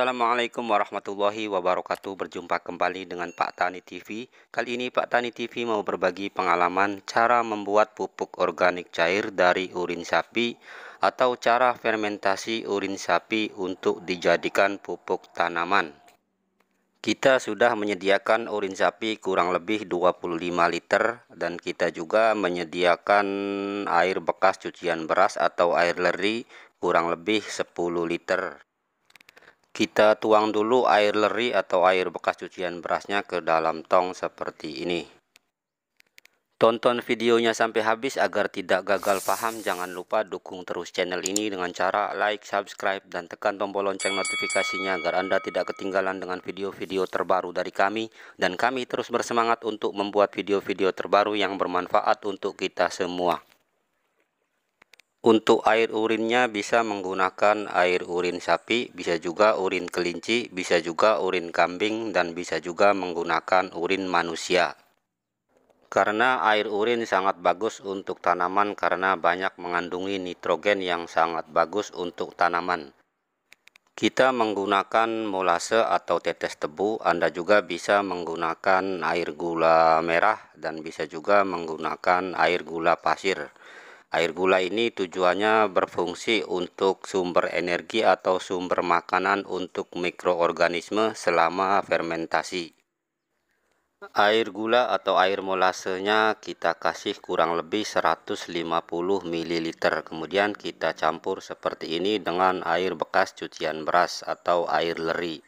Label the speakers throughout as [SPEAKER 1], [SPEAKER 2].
[SPEAKER 1] Assalamualaikum warahmatullahi wabarakatuh Berjumpa kembali dengan Pak Tani TV Kali ini Pak Tani TV mau berbagi pengalaman Cara membuat pupuk organik cair dari urin sapi Atau cara fermentasi urin sapi untuk dijadikan pupuk tanaman kita sudah menyediakan urin sapi kurang lebih 25 liter dan kita juga menyediakan air bekas cucian beras atau air leri kurang lebih 10 liter. Kita tuang dulu air leri atau air bekas cucian berasnya ke dalam tong seperti ini. Tonton videonya sampai habis agar tidak gagal paham. Jangan lupa dukung terus channel ini dengan cara like, subscribe, dan tekan tombol lonceng notifikasinya agar Anda tidak ketinggalan dengan video-video terbaru dari kami. Dan kami terus bersemangat untuk membuat video-video terbaru yang bermanfaat untuk kita semua. Untuk air urinnya bisa menggunakan air urin sapi, bisa juga urin kelinci, bisa juga urin kambing, dan bisa juga menggunakan urin manusia. Karena air urin sangat bagus untuk tanaman karena banyak mengandungi nitrogen yang sangat bagus untuk tanaman. Kita menggunakan molase atau tetes tebu, Anda juga bisa menggunakan air gula merah dan bisa juga menggunakan air gula pasir. Air gula ini tujuannya berfungsi untuk sumber energi atau sumber makanan untuk mikroorganisme selama fermentasi. Air gula atau air molasenya kita kasih kurang lebih 150 ml. Kemudian kita campur seperti ini dengan air bekas cucian beras atau air leri.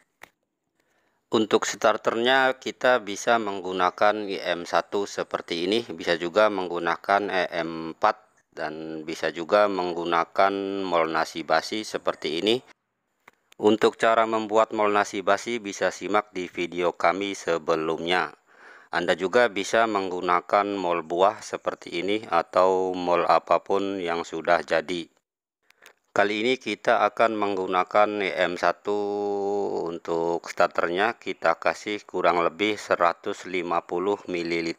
[SPEAKER 1] Untuk starternya kita bisa menggunakan EM1 seperti ini, bisa juga menggunakan e EM4 dan bisa juga menggunakan mol nasi basi seperti ini. Untuk cara membuat mol nasi basi bisa simak di video kami sebelumnya. Anda juga bisa menggunakan mol buah seperti ini atau mol apapun yang sudah jadi. Kali ini kita akan menggunakan EM1 untuk starternya kita kasih kurang lebih 150 ml.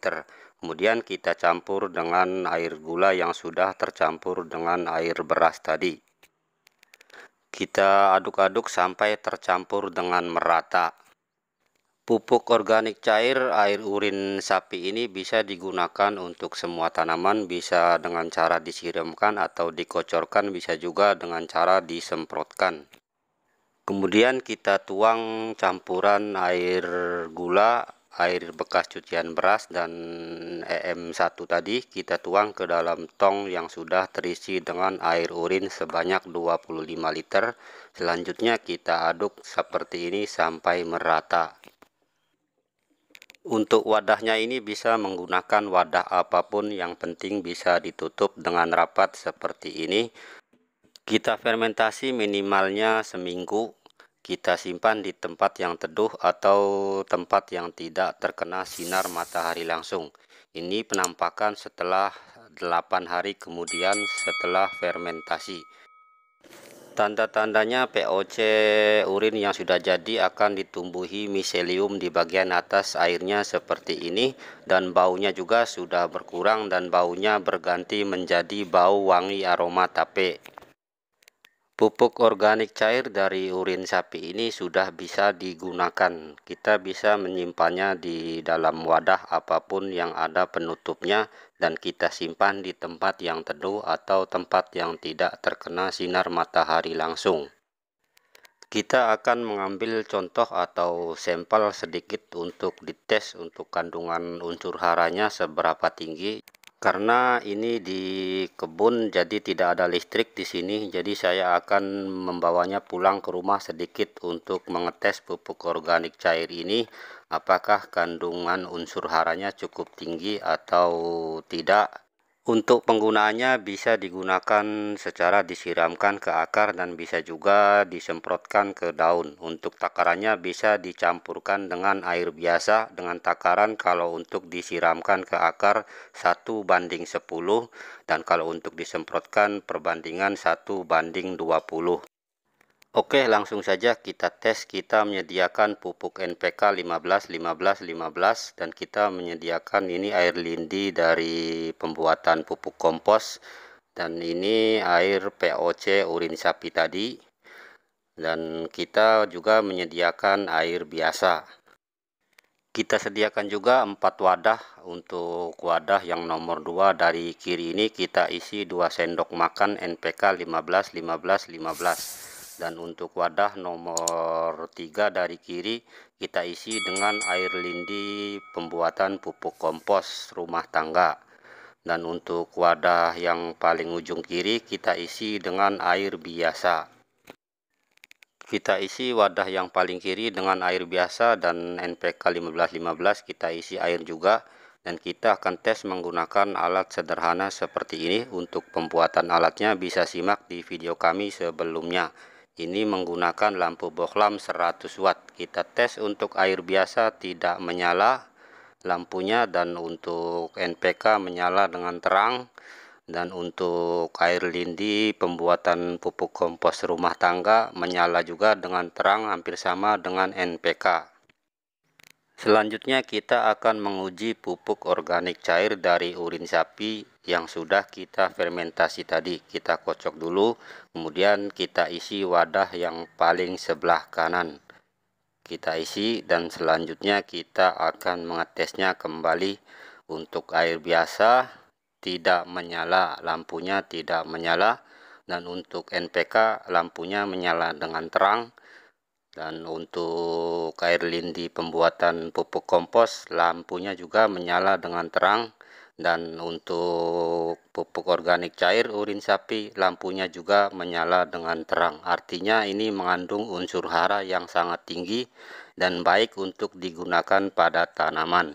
[SPEAKER 1] Kemudian kita campur dengan air gula yang sudah tercampur dengan air beras tadi. Kita aduk-aduk sampai tercampur dengan merata. Pupuk organik cair air urin sapi ini bisa digunakan untuk semua tanaman, bisa dengan cara disiramkan atau dikocorkan, bisa juga dengan cara disemprotkan. Kemudian kita tuang campuran air gula, air bekas cucian beras dan EM1 tadi kita tuang ke dalam tong yang sudah terisi dengan air urin sebanyak 25 liter. Selanjutnya kita aduk seperti ini sampai merata. Untuk wadahnya ini bisa menggunakan wadah apapun yang penting bisa ditutup dengan rapat seperti ini. Kita fermentasi minimalnya seminggu. Kita simpan di tempat yang teduh atau tempat yang tidak terkena sinar matahari langsung. Ini penampakan setelah 8 hari kemudian setelah fermentasi. Tanda-tandanya POC urin yang sudah jadi akan ditumbuhi miselium di bagian atas airnya seperti ini dan baunya juga sudah berkurang dan baunya berganti menjadi bau wangi aroma tape. Pupuk organik cair dari urin sapi ini sudah bisa digunakan. Kita bisa menyimpannya di dalam wadah apapun yang ada penutupnya dan kita simpan di tempat yang teduh atau tempat yang tidak terkena sinar matahari langsung. Kita akan mengambil contoh atau sampel sedikit untuk dites untuk kandungan unsur haranya seberapa tinggi karena ini di kebun jadi tidak ada listrik di sini jadi saya akan membawanya pulang ke rumah sedikit untuk mengetes pupuk organik cair ini apakah kandungan unsur haranya cukup tinggi atau tidak untuk penggunaannya bisa digunakan secara disiramkan ke akar dan bisa juga disemprotkan ke daun. Untuk takarannya bisa dicampurkan dengan air biasa dengan takaran kalau untuk disiramkan ke akar 1 banding 10 dan kalau untuk disemprotkan perbandingan 1 banding 20. Oke langsung saja kita tes kita menyediakan pupuk NPK 15 15 15 dan kita menyediakan ini air lindi dari pembuatan pupuk kompos dan ini air POC urin sapi tadi dan kita juga menyediakan air biasa kita sediakan juga empat wadah untuk wadah yang nomor 2 dari kiri ini kita isi dua sendok makan NPK 15 15 15 dan untuk wadah nomor 3 dari kiri kita isi dengan air lindi pembuatan pupuk kompos rumah tangga dan untuk wadah yang paling ujung kiri kita isi dengan air biasa kita isi wadah yang paling kiri dengan air biasa dan NPK 1515 kita isi air juga dan kita akan tes menggunakan alat sederhana seperti ini untuk pembuatan alatnya bisa simak di video kami sebelumnya ini menggunakan lampu bohlam 100 watt. Kita tes untuk air biasa tidak menyala lampunya dan untuk NPK menyala dengan terang dan untuk air lindi pembuatan pupuk kompos rumah tangga menyala juga dengan terang hampir sama dengan NPK. Selanjutnya kita akan menguji pupuk organik cair dari urin sapi yang sudah kita fermentasi tadi. Kita kocok dulu, kemudian kita isi wadah yang paling sebelah kanan. Kita isi dan selanjutnya kita akan mengetesnya kembali untuk air biasa tidak menyala, lampunya tidak menyala dan untuk NPK lampunya menyala dengan terang dan untuk air lindi pembuatan pupuk kompos lampunya juga menyala dengan terang dan untuk pupuk organik cair urin sapi lampunya juga menyala dengan terang artinya ini mengandung unsur hara yang sangat tinggi dan baik untuk digunakan pada tanaman